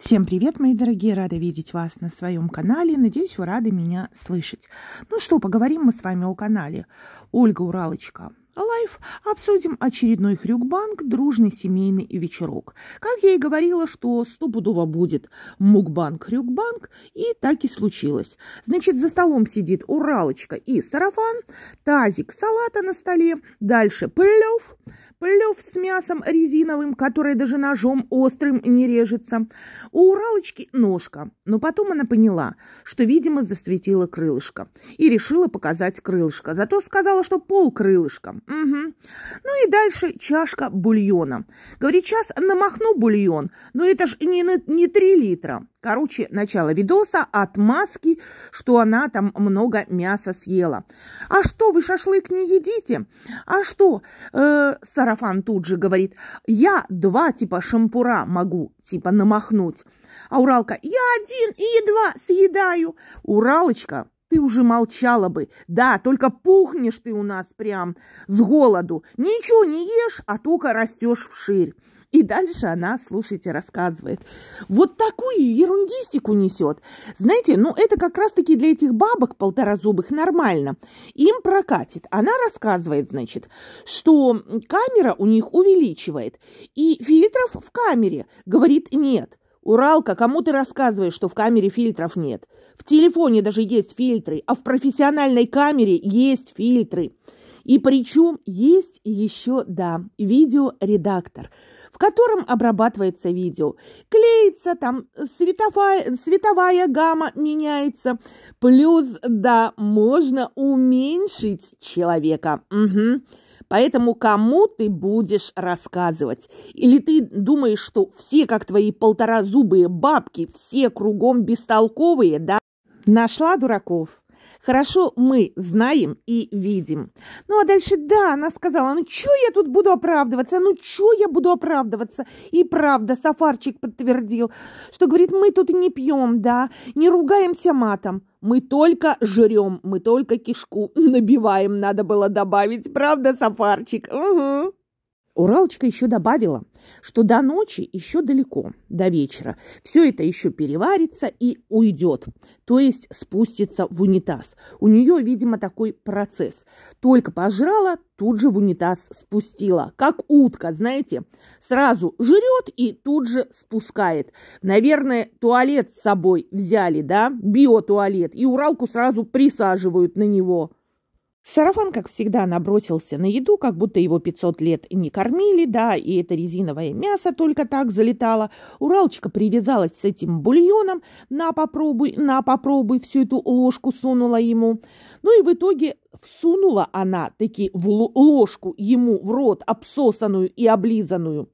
Всем привет, мои дорогие! Рада видеть вас на своем канале. Надеюсь, вы рады меня слышать. Ну что, поговорим мы с вами о канале Ольга Уралочка Лайф. Обсудим очередной хрюкбанк «Дружный семейный вечерок». Как я и говорила, что стопудово будет мукбанк-хрюкбанк, и так и случилось. Значит, за столом сидит Уралочка и сарафан, тазик салата на столе, дальше плев – плев с мясом резиновым, которое даже ножом острым не режется. У Уралочки ножка, но потом она поняла, что, видимо, засветила крылышко. И решила показать крылышко, зато сказала, что пол крылышка. Угу. Ну и дальше чашка бульона. Говорит, сейчас намахну бульон, но это ж не, не 3 литра. Короче, начало видоса, отмазки, что она там много мяса съела. «А что, вы шашлык не едите? А что?» э, Сарафан тут же говорит. «Я два типа шампура могу типа намахнуть». А Уралка «Я один и едва съедаю». «Уралочка, ты уже молчала бы. Да, только пухнешь ты у нас прям с голоду. Ничего не ешь, а только растешь вширь». И дальше она, слушайте, рассказывает. Вот такую ерундистику несет. Знаете, ну это как раз-таки для этих бабок полторазубых нормально. Им прокатит. Она рассказывает, значит, что камера у них увеличивает. И фильтров в камере, говорит, нет. Уралка, кому ты рассказываешь, что в камере фильтров нет? В телефоне даже есть фильтры, а в профессиональной камере есть фильтры. И причем есть еще, да, видеоредактор – котором обрабатывается видео. Клеится там, световая, световая гамма меняется. Плюс, да, можно уменьшить человека. Угу. Поэтому кому ты будешь рассказывать? Или ты думаешь, что все, как твои полторазубые бабки, все кругом бестолковые, да? Нашла дураков. Хорошо мы знаем и видим. Ну, а дальше, да, она сказала, ну, чё я тут буду оправдываться? Ну, чё я буду оправдываться? И правда, Сафарчик подтвердил, что, говорит, мы тут не пьем, да, не ругаемся матом. Мы только жрем, мы только кишку набиваем, надо было добавить, правда, Сафарчик? Угу. Уралочка еще добавила, что до ночи еще далеко, до вечера. Все это еще переварится и уйдет, то есть спустится в унитаз. У нее, видимо, такой процесс. Только пожрала, тут же в унитаз спустила. Как утка, знаете, сразу жрет и тут же спускает. Наверное, туалет с собой взяли, да, биотуалет, и Уралку сразу присаживают на него. Сарафан, как всегда, набросился на еду, как будто его 500 лет не кормили, да, и это резиновое мясо только так залетало. Уралочка привязалась с этим бульоном, на попробуй, на попробуй, всю эту ложку сунула ему. Ну и в итоге всунула она таки в ложку ему в рот, обсосанную и облизанную.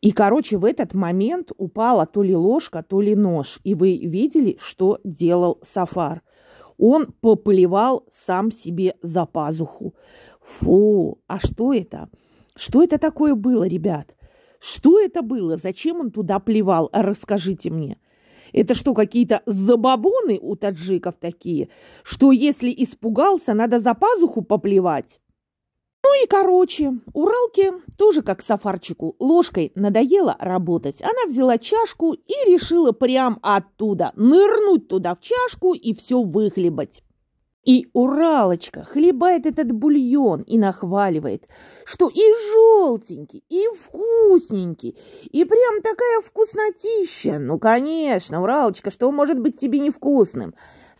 И, короче, в этот момент упала то ли ложка, то ли нож, и вы видели, что делал Сафар – он поплевал сам себе за пазуху. Фу, а что это? Что это такое было, ребят? Что это было? Зачем он туда плевал? А расскажите мне. Это что, какие-то забабоны у таджиков такие? Что если испугался, надо за пазуху поплевать? Ну и короче, Уралке тоже как Сафарчику ложкой надоело работать. Она взяла чашку и решила прям оттуда нырнуть туда в чашку и все выхлебать. И Уралочка хлебает этот бульон и нахваливает, что и желтенький, и вкусненький, и прям такая вкуснотища. Ну, конечно, Уралочка, что может быть тебе невкусным?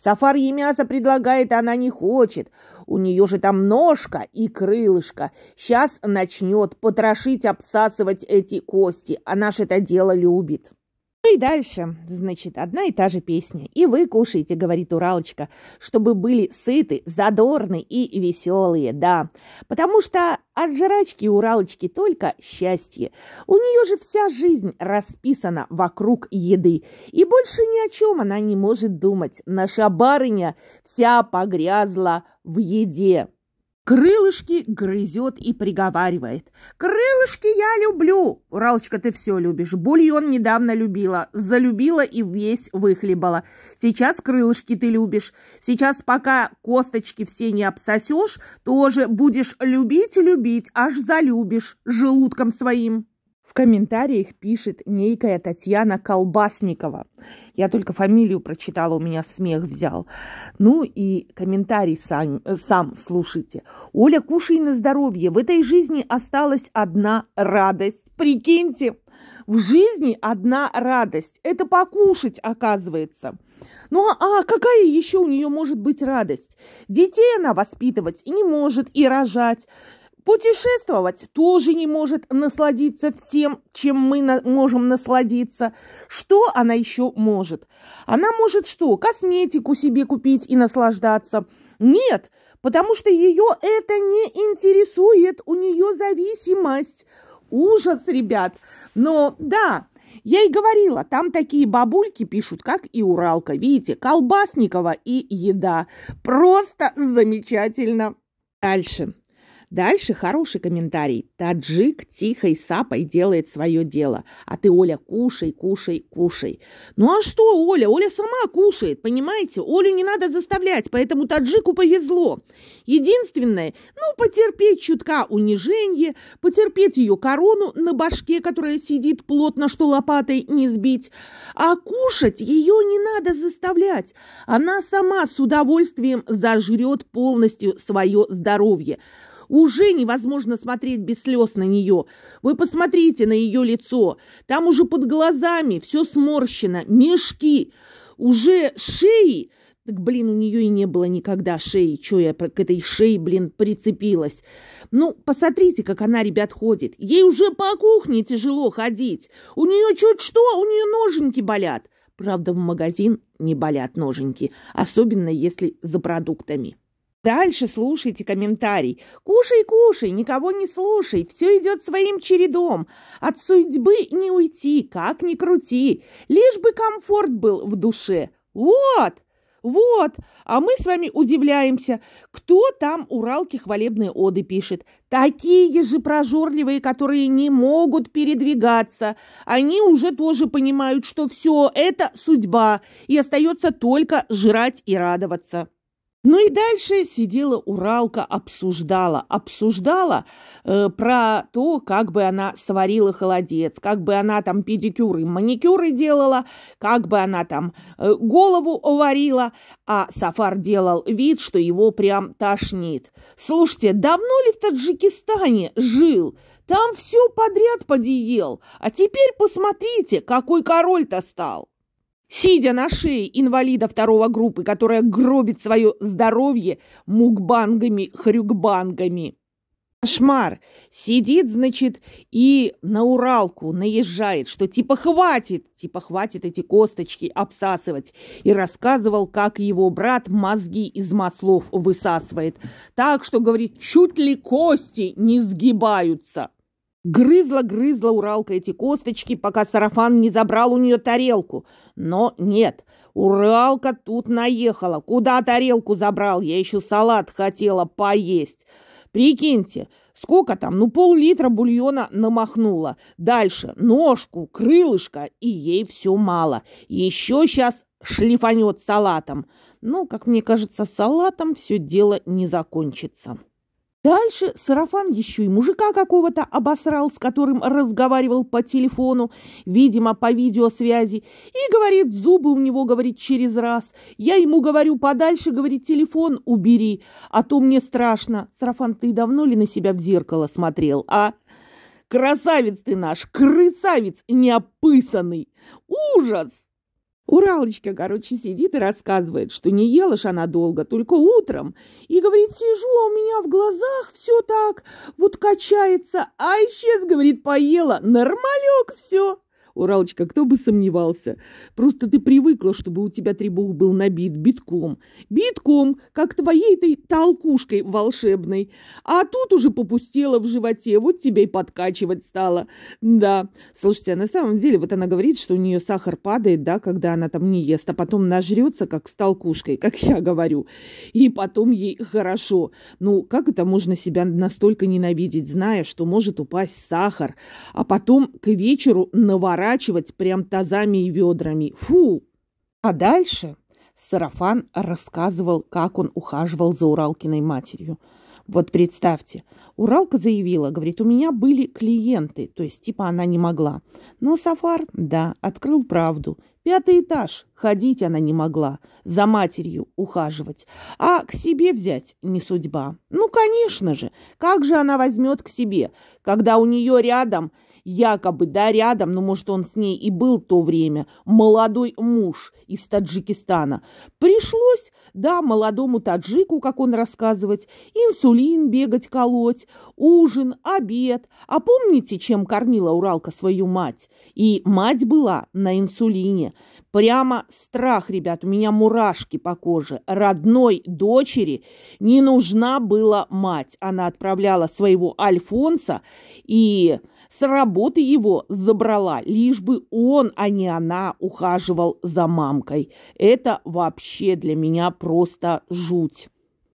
Сафар ей мясо предлагает, а она не хочет. У нее же там ножка и крылышко. Сейчас начнет потрошить, обсасывать эти кости. Она же это дело любит. Ну и дальше, значит, одна и та же песня. И вы кушаете, говорит Уралочка, чтобы были сыты, задорны и веселые, да. Потому что от жрачки Уралочки только счастье. У нее же вся жизнь расписана вокруг еды. И больше ни о чем она не может думать. Наша барыня вся погрязла в еде. Крылышки грызет и приговаривает. «Крылышки я люблю!» «Уралочка, ты все любишь. Бульон недавно любила. Залюбила и весь выхлебала. Сейчас крылышки ты любишь. Сейчас, пока косточки все не обсосешь, тоже будешь любить и любить, аж залюбишь желудком своим». В комментариях пишет некая Татьяна Колбасникова. Я только фамилию прочитала, у меня смех взял. Ну и комментарий сам, сам слушайте. Оля, кушай на здоровье. В этой жизни осталась одна радость. Прикиньте, в жизни одна радость. Это покушать, оказывается. Ну а, а, какая еще у нее может быть радость? Детей она воспитывать не может, и рожать. Путешествовать тоже не может насладиться всем, чем мы на можем насладиться. Что она еще может? Она может что? Косметику себе купить и наслаждаться. Нет, потому что ее это не интересует, у нее зависимость. Ужас, ребят. Но да, я и говорила, там такие бабульки пишут, как и Уралка. Видите, Колбасникова и еда. Просто замечательно. Дальше. Дальше хороший комментарий. Таджик тихой сапой делает свое дело. А ты, Оля, кушай, кушай, кушай. Ну а что, Оля? Оля сама кушает, понимаете? Олю не надо заставлять, поэтому таджику повезло. Единственное, ну, потерпеть чутка унижение, потерпеть ее корону на башке, которая сидит плотно, что лопатой не сбить. А кушать ее не надо заставлять. Она сама с удовольствием зажрет полностью свое здоровье. Уже невозможно смотреть без слез на нее. Вы посмотрите на ее лицо. Там уже под глазами все сморщено, мешки. Уже шеи... Так, блин, у нее и не было никогда шеи. Че я к этой шее, блин, прицепилась? Ну, посмотрите, как она, ребят, ходит. Ей уже по кухне тяжело ходить. У нее чуть что, у нее ноженьки болят. Правда, в магазин не болят ноженьки, особенно если за продуктами. Дальше слушайте комментарий. Кушай, кушай, никого не слушай, все идет своим чередом. От судьбы не уйти, как ни крути, лишь бы комфорт был в душе. Вот! Вот, а мы с вами удивляемся, кто там Уралке хвалебные оды пишет. Такие же прожорливые, которые не могут передвигаться. Они уже тоже понимают, что все это судьба, и остается только жрать и радоваться. Ну и дальше сидела Уралка, обсуждала, обсуждала э, про то, как бы она сварила холодец, как бы она там педикюры, маникюры делала, как бы она там э, голову варила, а Сафар делал вид, что его прям тошнит. Слушайте, давно ли в Таджикистане жил? Там все подряд подиел, а теперь посмотрите, какой король-то стал. Сидя на шее инвалида второго группы, которая гробит свое здоровье мукбангами-хрюкбангами. Кошмар. Сидит, значит, и на Уралку наезжает, что типа хватит, типа хватит эти косточки обсасывать. И рассказывал, как его брат мозги из маслов высасывает. Так что, говорит, чуть ли кости не сгибаются. Грызла-грызла Уралка эти косточки, пока сарафан не забрал у нее тарелку. Но нет, Уралка тут наехала. Куда тарелку забрал? Я еще салат хотела поесть. Прикиньте, сколько там? Ну, пол-литра бульона намахнула. Дальше ножку, крылышко, и ей все мало. Еще сейчас шлифанет салатом. Ну, как мне кажется, салатом все дело не закончится. Дальше Сарафан еще и мужика какого-то обосрал, с которым разговаривал по телефону, видимо, по видеосвязи, и говорит, зубы у него, говорит, через раз. Я ему говорю, подальше, говорит, телефон убери, а то мне страшно. Сарафан, ты давно ли на себя в зеркало смотрел, а? Красавец ты наш, крысавец неопысанный! Ужас! Уралочка, короче, сидит и рассказывает, что не ела ж она долго, только утром. И говорит, сижу, а у меня в глазах все так вот качается. А исчез, говорит, поела. Нормалек все. Уралочка, кто бы сомневался. Просто ты привыкла, чтобы у тебя требух был набит битком. Битком, как твоей этой толкушкой волшебной. А тут уже попустела в животе, вот тебя и подкачивать стало. Да, слушайте, а на самом деле, вот она говорит, что у нее сахар падает, да, когда она там не ест, а потом нажрется, как с толкушкой, как я говорю. И потом ей хорошо. Ну, как это можно себя настолько ненавидеть, зная, что может упасть сахар, а потом к вечеру наворачивать переворачивать прям тазами и ведрами. Фу! А дальше Сарафан рассказывал, как он ухаживал за Уралкиной матерью. Вот представьте, Уралка заявила, говорит, у меня были клиенты, то есть типа она не могла. Но Сафар, да, открыл правду. Пятый этаж, ходить она не могла, за матерью ухаживать. А к себе взять не судьба. Ну, конечно же, как же она возьмет к себе, когда у нее рядом Якобы, да, рядом, ну, может, он с ней и был то время, молодой муж из Таджикистана. Пришлось, да, молодому таджику, как он рассказывать, инсулин бегать колоть, ужин, обед. А помните, чем кормила Уралка свою мать? И мать была на инсулине. Прямо страх, ребят, у меня мурашки по коже. Родной дочери не нужна была мать. Она отправляла своего Альфонса и с работы его забрала, лишь бы он, а не она, ухаживал за мамкой. Это вообще для меня просто жуть.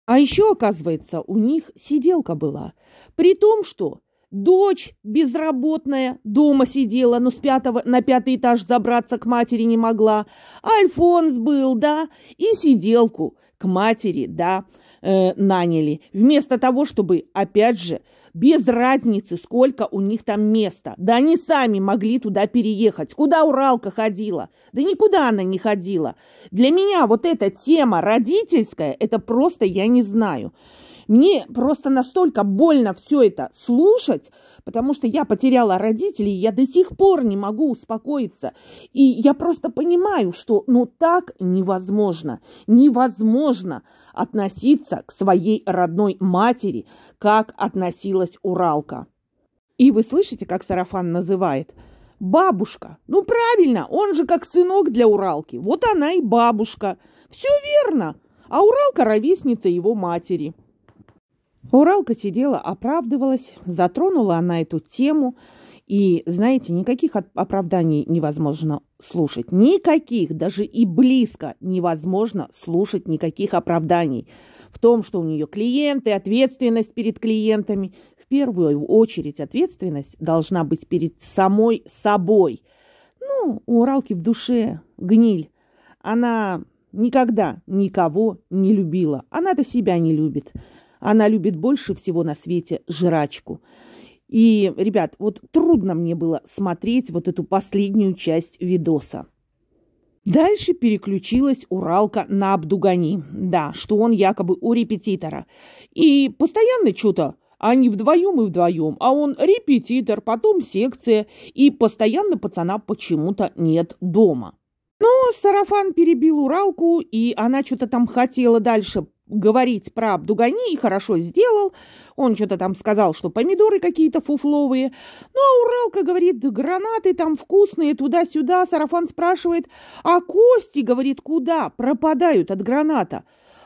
А еще, оказывается, у них сиделка была. При том, что дочь безработная дома сидела, но с пятого на пятый этаж забраться к матери не могла. Альфонс был, да, и сиделку к матери, да, э, наняли. Вместо того, чтобы, опять же, без разницы, сколько у них там места. Да они сами могли туда переехать. Куда Уралка ходила? Да никуда она не ходила. Для меня вот эта тема родительская, это просто я не знаю. Мне просто настолько больно все это слушать, потому что я потеряла родителей, я до сих пор не могу успокоиться. И я просто понимаю, что ну так невозможно, невозможно относиться к своей родной матери, как относилась Уралка. И вы слышите, как Сарафан называет – бабушка. Ну правильно, он же как сынок для Уралки. Вот она и бабушка. Все верно. А Уралка ровесница его матери. Уралка сидела, оправдывалась, затронула она эту тему. И, знаете, никаких оправданий невозможно слушать. Никаких, даже и близко невозможно слушать никаких оправданий. В том, что у нее клиенты, ответственность перед клиентами. В первую очередь ответственность должна быть перед самой собой. Ну, у Уралки в душе гниль. Она никогда никого не любила. Она-то себя не любит. Она любит больше всего на свете жрачку. И, ребят, вот трудно мне было смотреть вот эту последнюю часть видоса. Дальше переключилась Уралка на Абдугани. Да, что он якобы у репетитора. И постоянно что-то они вдвоем и вдвоем, а он репетитор, потом секция, и постоянно пацана почему-то нет дома. Но сарафан перебил Уралку, и она что-то там хотела дальше говорить про Абдугани и хорошо сделал. Он что-то там сказал, что помидоры какие-то фуфловые. Ну, а Уралка говорит, гранаты там вкусные, туда-сюда. Сарафан спрашивает, а кости, говорит, куда пропадают от граната?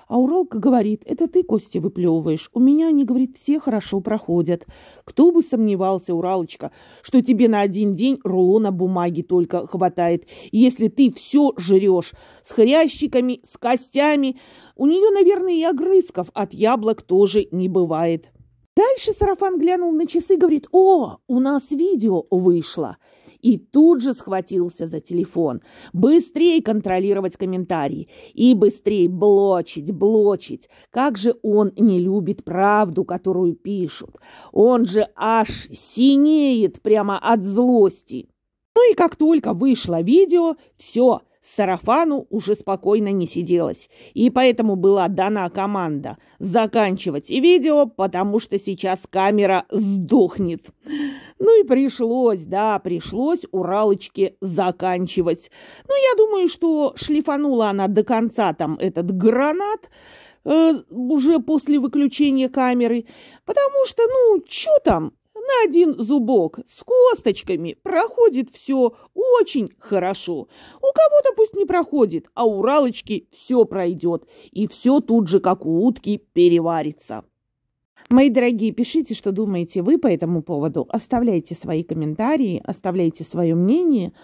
А уралка говорит, это ты кости выплевываешь. У меня, они, говорит, все хорошо проходят. Кто бы сомневался, Уралочка, что тебе на один день рулона бумаги только хватает. Если ты все жрешь с хрящиками, с костями. У нее, наверное, и огрызков от яблок тоже не бывает. Дальше Сарафан глянул на часы говорит, «О, у нас видео вышло!» и тут же схватился за телефон. Быстрее контролировать комментарии и быстрее блочить, блочить. Как же он не любит правду, которую пишут. Он же аж синеет прямо от злости. Ну и как только вышло видео, все, Сарафану уже спокойно не сиделось, и поэтому была дана команда заканчивать видео, потому что сейчас камера сдохнет. Ну и пришлось, да, пришлось Уралочке заканчивать. Ну, я думаю, что шлифанула она до конца там этот гранат, э, уже после выключения камеры, потому что, ну, чё там, на один зубок с косточками проходит все очень хорошо. У кого-то пусть не проходит, а у Ралочки все пройдет. И все тут же, как у утки, переварится. Мои дорогие, пишите, что думаете вы по этому поводу. Оставляйте свои комментарии, оставляйте свое мнение –